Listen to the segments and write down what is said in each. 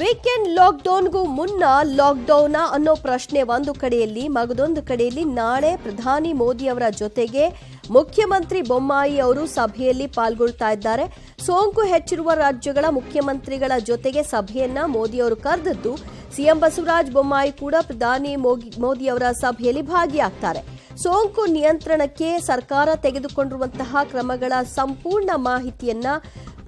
weekend ಲಾಕ್ಡೌನ್ಗೂ ಮುನ್ನ lockdown ಅನ್ನೋ ಪ್ರಶ್ನೆ ಒಂದು ಕಡೆಯಲ್ಲಿ ಮಗದೊಂದು ಕಡೆಯಲ್ಲಿ ನಾಳೆ ಪ್ರಧಾನಿ ಮೋದಿ ಅವರ ಜೊತೆಗೆ ಮುಖ್ಯಮಂತ್ರಿ ಬೊಮ್ಮಾಯಿ ಅವರು ಸಭೆಯಲ್ಲಿ ಪಾಲ್ಗೊಳ್ತಾ ಇದ್ದಾರೆ ಸೋಂಕು ಹೆಚ್ಚಿರುವ ರಾಜ್ಯಗಳ ಮುಖ್ಯಮಂತ್ರಿಗಳ ಜೊತೆಗೆ ಸಭೆಯನ್ನ ಮೋದಿ ಅವರು ಕರೆದದ್ದು ಸಿಎಂ ಬಸವರಾಜ ಬೊಮ್ಮಾಯಿ ಕೂಡ ಪ್ರಧಾನಿ ಮೋದಿ ಅವರ ಸಭೆಯಲ್ಲಿ ಭಾಗಿಯಾಗ್ತಾರೆ ಸೋಂಕು ನಿಯಂತ್ರಣಕ್ಕೆ ಸರ್ಕಾರ ತೆಗೆದುಕೊಂಡಿರುವಂತಹ ಕ್ರಮಗಳ ಸಂಪೂರ್ಣ ಮಾಹಿತಿಯನ್ನ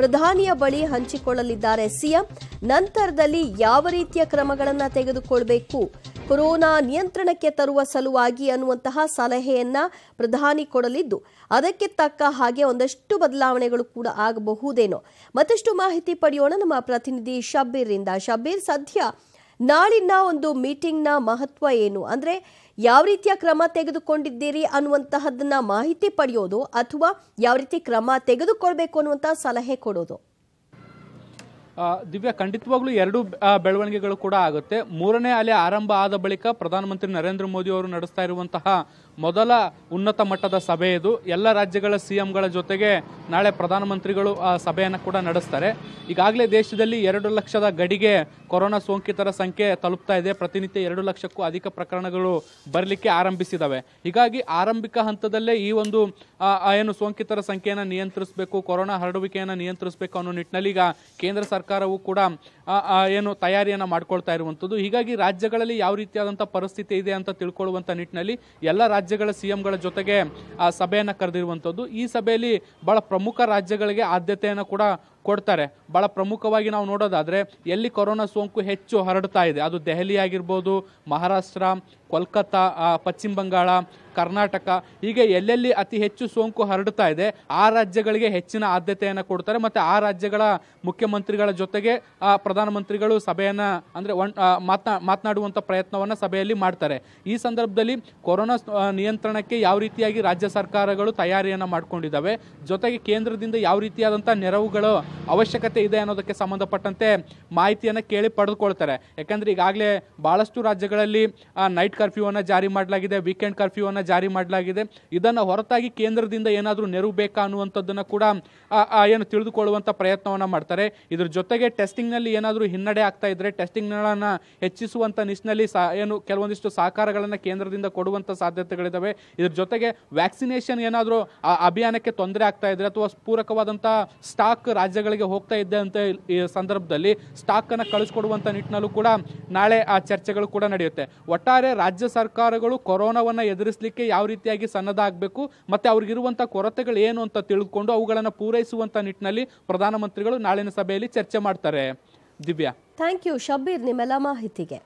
ಪ್ರಧಾನಿಯ ಬಳಿ ಹಂಚಿಕೊಳ್ಳಲಿದ್ದಾರೆ ಸಿಎಂ ನಂತರದಲ್ಲಿ ಯಾವ ರೀತಿಯ ಕ್ರಮಗಳನ್ನು ತೆಗೆದುಕೊಳ್ಬೇಕು ಕೊರೋನಾ ನಿಯಂತ್ರಣಕ್ಕೆ ತರುವ ಸಲುವಾಗಿ ಅನ್ನುವಂತಹ ಸಲಹೆಯನ್ನ ಪ್ರಧಾನಿ ಕೊಡಲಿದ್ದು ಅದಕ್ಕೆ ತಕ್ಕ ಹಾಗೆ ಒಂದಷ್ಟು ಬದಲಾವಣೆಗಳು ಕೂಡ ಆಗಬಹುದೇನೋ ಮತ್ತಷ್ಟು ಮಾಹಿತಿ ಪಡೆಯೋಣ ನಮ್ಮ ಪ್ರತಿನಿಧಿ ರಿಂದ ಶಬ್ಬೀರ್ ಸದ್ಯ ನಾಳಿನ ಒಂದು ಮೀಟಿಂಗ್ನ ಮಹತ್ವ ಏನು ಅಂದರೆ ಯಾವ ರೀತಿಯ ಕ್ರಮ ತೆಗೆದುಕೊಂಡಿದ್ದೀರಿ ಅನ್ನುವಂತಹದನ್ನ ಮಾಹಿತಿ ಪಡೆಯೋದು ಅಥವಾ ಯಾವ ರೀತಿ ಕ್ರಮ ತೆಗೆದುಕೊಳ್ಬೇಕು ಅನ್ನುವಂಥ ಸಲಹೆ ಕೊಡೋದು ದಿವ್ಯ ಖಂಡಿತವಾಗ್ಲೂ ಎರಡು ಬೆಳವಣಿಗೆಗಳು ಕೂಡ ಆಗುತ್ತೆ ಮೂರನೇ ಅಲೆ ಆರಂಭ ಆದ ಬಳಿಕ ಪ್ರಧಾನಮಂತ್ರಿ ನರೇಂದ್ರ ಮೋದಿ ಅವರು ನಡೆಸ್ತಾ ಇರುವಂತಹ ಮೊದಲ ಉನ್ನತ ಮಟ್ಟದ ಸಭೆ ಇದು ಎಲ್ಲ ರಾಜ್ಯಗಳ ಸಿ ಎಂಗಳ ಜೊತೆಗೆ ನಾಳೆ ಪ್ರಧಾನಮಂತ್ರಿಗಳು ಸಭೆಯನ್ನು ಕೂಡ ನಡೆಸ್ತಾರೆ ಈಗಾಗಲೇ ದೇಶದಲ್ಲಿ ಎರಡು ಲಕ್ಷದ ಗಡಿಗೆ ಕೊರೋನಾ ಸೋಂಕಿತರ ಸಂಖ್ಯೆ ತಲುಪ್ತಾ ಇದೆ ಪ್ರತಿನಿತ್ಯ ಎರಡು ಲಕ್ಷಕ್ಕೂ ಅಧಿಕ ಪ್ರಕರಣಗಳು ಬರಲಿಕ್ಕೆ ಆರಂಭಿಸಿದವೆ ಹೀಗಾಗಿ ಆರಂಭಿಕ ಹಂತದಲ್ಲೇ ಈ ಒಂದು ಏನು ಸೋಂಕಿತರ ಸಂಖ್ಯೆಯನ್ನು ನಿಯಂತ್ರಿಸಬೇಕು ಕೊರೋನಾ ಹರಡುವಿಕೆಯನ್ನು ನಿಯಂತ್ರಿಸಬೇಕು ಅನ್ನೋ ನಿಟ್ಟಿನಲ್ಲಿ ಈಗ ಕೇಂದ್ರ ಸರ್ಕಾರ ಸರ್ಕಾರವು ಕೂಡ ಏನು ತಯಾರಿಯನ್ನು ಮಾಡ್ಕೊಳ್ತಾ ಇರುವಂಥದ್ದು ಹೀಗಾಗಿ ರಾಜ್ಯಗಳಲ್ಲಿ ಯಾವ ರೀತಿಯಾದಂಥ ಪರಿಸ್ಥಿತಿ ಇದೆ ಅಂತ ತಿಳ್ಕೊಳ್ಳುವಂಥ ನಿಟ್ಟಿನಲ್ಲಿ ಎಲ್ಲ ರಾಜ್ಯಗಳ ಎಂಗಳ ಜೊತೆಗೆ ಆ ಸಭೆಯನ್ನು ಕರೆದಿರುವಂಥದ್ದು ಈ ಸಭೆಯಲ್ಲಿ ಬಹಳ ಪ್ರಮುಖ ರಾಜ್ಯಗಳಿಗೆ ಆದ್ಯತೆಯನ್ನು ಕೂಡ ಕೊಡ್ತಾರೆ ಭಾಳ ಪ್ರಮುಖವಾಗಿ ನಾವು ನೋಡೋದಾದರೆ ಎಲ್ಲಿ ಕೊರೋನಾ ಸೋಂಕು ಹೆಚ್ಚು ಹರಡ್ತಾ ಇದೆ ಅದು ದೆಹಲಿ ಆಗಿರ್ಬೋದು ಮಹಾರಾಷ್ಟ್ರ ಕೋಲ್ಕತ್ತಾ ಪಶ್ಚಿಮ ಬಂಗಾಳ ಕರ್ನಾಟಕ ಹೀಗೆ ಎಲ್ಲೆಲ್ಲಿ ಅತಿ ಹೆಚ್ಚು ಸೋಂಕು ಹರಡ್ತಾ ಇದೆ ಆ ರಾಜ್ಯಗಳಿಗೆ ಹೆಚ್ಚಿನ ಆದ್ಯತೆಯನ್ನು ಕೊಡ್ತಾರೆ ಮತ್ತು ಆ ರಾಜ್ಯಗಳ ಮುಖ್ಯಮಂತ್ರಿಗಳ ಜೊತೆಗೆ ಪ್ರಧಾನಮಂತ್ರಿಗಳು ಸಭೆಯನ್ನು ಅಂದರೆ ಒನ್ ಪ್ರಯತ್ನವನ್ನ ಮಾತನಾಡುವಂಥ ಪ್ರಯತ್ನವನ್ನು ಸಭೆಯಲ್ಲಿ ಮಾಡ್ತಾರೆ ಈ ಸಂದರ್ಭದಲ್ಲಿ ಕೊರೋನಾ ನಿಯಂತ್ರಣಕ್ಕೆ ಯಾವ ರೀತಿಯಾಗಿ ರಾಜ್ಯ ಸರ್ಕಾರಗಳು ತಯಾರಿಯನ್ನು ಮಾಡಿಕೊಂಡಿದ್ದಾವೆ ಜೊತೆಗೆ ಕೇಂದ್ರದಿಂದ ಯಾವ ರೀತಿಯಾದಂಥ ನೆರವುಗಳು ಅವಶ್ಯಕತೆ ಇದೆ ಅನ್ನೋದಕ್ಕೆ ಸಂಬಂಧಪಟ್ಟಂತೆ ಮಾಹಿತಿಯನ್ನು ಕೇಳಿ ಪಡೆದುಕೊಳ್ತಾರೆ ಯಾಕಂದರೆ ಈಗಾಗಲೇ ಭಾಳಷ್ಟು ರಾಜ್ಯಗಳಲ್ಲಿ ನೈಟ್ ಕರ್ಫ್ಯೂವನ್ನು ಜಾರಿ ಮಾಡಲಾಗಿದೆ ವೀಕೆಂಡ್ ಕರ್ಫ್ಯೂವನ್ನು ಜಾರಿ ಮಾಡಲಾಗಿದೆ ಇದನ್ನು ಹೊರತಾಗಿ ಕೇಂದ್ರದಿಂದ ಏನಾದರೂ ನೆರವು ಬೇಕಾ ಅನ್ನುವಂಥದ್ದನ್ನು ಕೂಡ ಏನು ತಿಳಿದುಕೊಳ್ಳುವಂಥ ಪ್ರಯತ್ನವನ್ನು ಮಾಡ್ತಾರೆ ಇದ್ರ ಜೊತೆಗೆ ಟೆಸ್ಟಿಂಗ್ನಲ್ಲಿ ಏನಾದರೂ ಹಿನ್ನಡೆ ಆಗ್ತಾ ಇದ್ದರೆ ಟೆಸ್ಟಿಂಗ್ಗಳನ್ನು ಹೆಚ್ಚಿಸುವಂಥ ನಿಟ್ಟಿನಲ್ಲಿ ಏನು ಕೆಲವೊಂದಿಷ್ಟು ಸಹಕಾರಗಳನ್ನು ಕೇಂದ್ರದಿಂದ ಕೊಡುವಂಥ ಸಾಧ್ಯತೆಗಳಿದ್ದಾವೆ ಇದ್ರ ಜೊತೆಗೆ ವ್ಯಾಕ್ಸಿನೇಷನ್ ಏನಾದರೂ ಅಭಿಯಾನಕ್ಕೆ ತೊಂದರೆ ಆಗ್ತಾ ಇದ್ದರೆ ಅಥವಾ ಪೂರಕವಾದಂಥ ಸ್ಟಾಕ್ ರಾಜ್ಯಗಳು ಹೋಗ್ತಾ ಇದ್ದೆ ಅಂತ ಈ ಸಂದರ್ಭದಲ್ಲಿ ಸ್ಟಾಕನ್ನು ಕಳಿಸ್ಕೊಡುವಂತ ನಿಟ್ಟಿನಲ್ಲೂ ಕೂಡ ನಾಳೆ ಆ ಚರ್ಚೆಗಳು ಕೂಡ ನಡೆಯುತ್ತೆ ಒಟ್ಟಾರೆ ರಾಜ್ಯ ಸರ್ಕಾರಗಳು ಕೊರೋನಾವನ್ನು ಎದುರಿಸಲಿಕ್ಕೆ ಯಾವ ರೀತಿಯಾಗಿ ಸನ್ನದ್ಧ ಆಗಬೇಕು ಮತ್ತು ಅವ್ರಿಗಿರುವಂಥ ಕೊರತೆಗಳು ಏನು ಅಂತ ತಿಳ್ಕೊಂಡು ಅವುಗಳನ್ನು ಪೂರೈಸುವಂತ ನಿಟ್ಟಿನಲ್ಲಿ ಪ್ರಧಾನಮಂತ್ರಿಗಳು ನಾಳಿನ ಸಭೆಯಲ್ಲಿ ಚರ್ಚೆ ಮಾಡ್ತಾರೆ ದಿವ್ಯಾ ಥ್ಯಾಂಕ್ ಯು ಶಬೀರ್ ನಿಮ್ಮೆಲ್ಲ ಮಾಹಿತಿಗೆ